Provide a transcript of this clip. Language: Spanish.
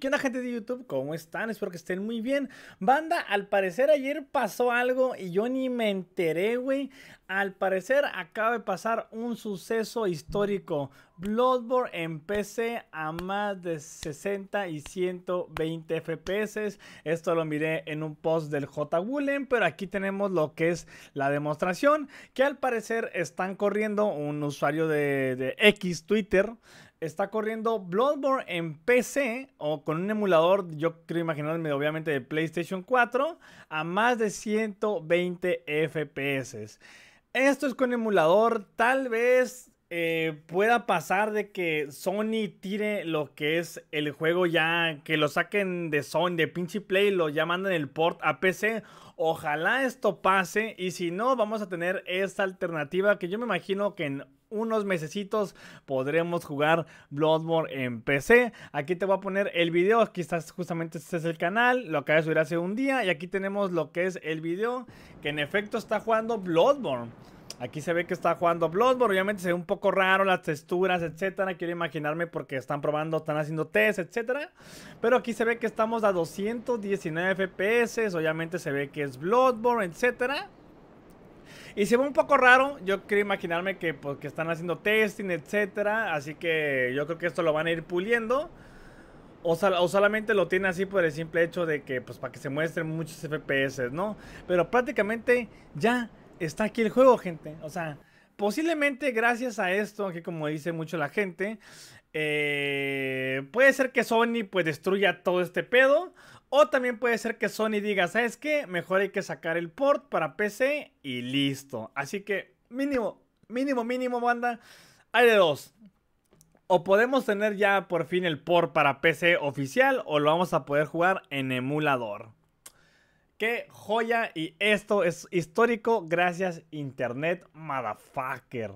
¿Qué onda gente de YouTube? ¿Cómo están? Espero que estén muy bien. Banda, al parecer ayer pasó algo y yo ni me enteré, güey. Al parecer acaba de pasar un suceso histórico. Bloodborne en PC a más de 60 y 120 FPS. Esto lo miré en un post del J. Woolen, pero aquí tenemos lo que es la demostración que al parecer están corriendo un usuario de, de X Twitter está corriendo Bloodborne en PC o con un emulador, yo creo imaginarme obviamente de PlayStation 4 a más de 120 FPS. Esto es con emulador, tal vez eh, pueda pasar de que Sony tire lo que es el juego ya, que lo saquen de Sony, de pinche Play, lo ya manden el port a PC. Ojalá esto pase y si no, vamos a tener esta alternativa que yo me imagino que en unos mesecitos podremos jugar Bloodborne en PC. Aquí te voy a poner el video, está justamente este es el canal, lo acabé de subir hace un día y aquí tenemos lo que es el video que en efecto está jugando Bloodborne. Aquí se ve que está jugando Bloodborne. Obviamente se ve un poco raro las texturas, etcétera. Quiero imaginarme porque están probando, están haciendo test, etcétera. Pero aquí se ve que estamos a 219 FPS. Obviamente se ve que es Bloodborne, etcétera. Y se ve un poco raro. Yo quiero imaginarme que, porque pues, están haciendo testing, etcétera. Así que yo creo que esto lo van a ir puliendo. O, o, solamente lo tiene así por el simple hecho de que, pues, para que se muestren muchos FPS, ¿no? Pero prácticamente ya está aquí el juego, gente. O sea, posiblemente gracias a esto, que como dice mucho la gente, eh, puede ser que Sony pues destruya todo este pedo. O también puede ser que Sony diga, ¿sabes qué? Mejor hay que sacar el port para PC y listo. Así que mínimo, mínimo, mínimo, banda. Hay de dos. O podemos tener ya por fin el port para PC oficial o lo vamos a poder jugar en emulador. Qué joya y esto es histórico gracias Internet Motherfucker.